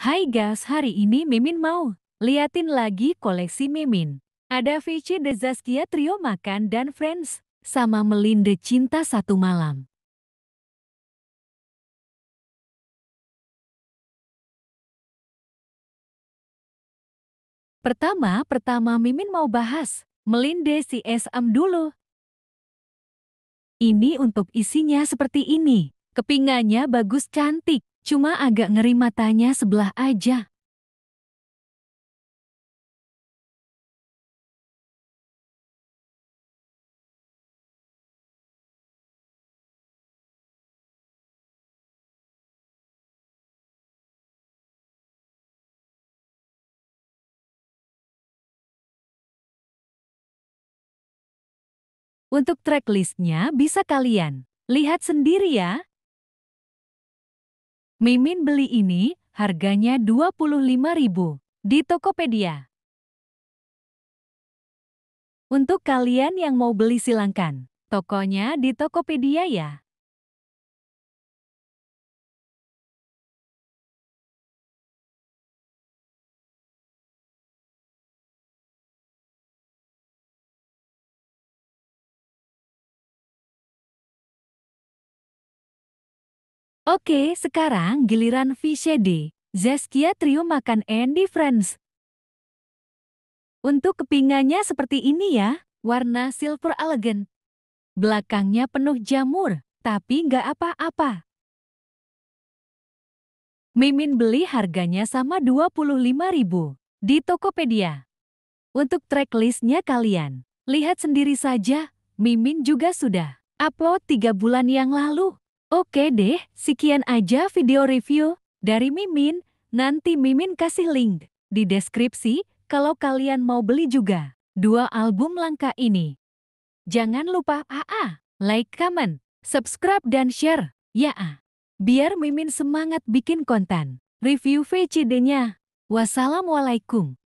Hai guys, hari ini Mimin mau liatin lagi koleksi Mimin. Ada VC The Zaskia Trio Makan dan Friends, sama Melinda Cinta Satu Malam. Pertama-pertama Mimin mau bahas Melinda si SM dulu. Ini untuk isinya seperti ini. Kepingannya bagus cantik. Cuma agak ngeri matanya sebelah aja. Untuk tracklistnya bisa kalian lihat sendiri ya. Mimin beli ini, harganya rp 25.000 di Tokopedia. Untuk kalian yang mau beli silangkan, tokonya di Tokopedia ya. Oke, sekarang giliran VCD. Zaskia Trio makan Andy Friends. Untuk kepingannya seperti ini ya, warna silver elegan. Belakangnya penuh jamur, tapi nggak apa-apa. Mimin beli harganya sama 25.000 di Tokopedia. Untuk tracklistnya kalian, lihat sendiri saja, Mimin juga sudah upload tiga bulan yang lalu. Oke deh, sekian aja video review dari Mimin. Nanti Mimin kasih link di deskripsi kalau kalian mau beli juga dua album langka ini. Jangan lupa AA, like, comment, subscribe, dan share. Ya, A. biar Mimin semangat bikin konten. Review VCD-nya. Wassalamualaikum.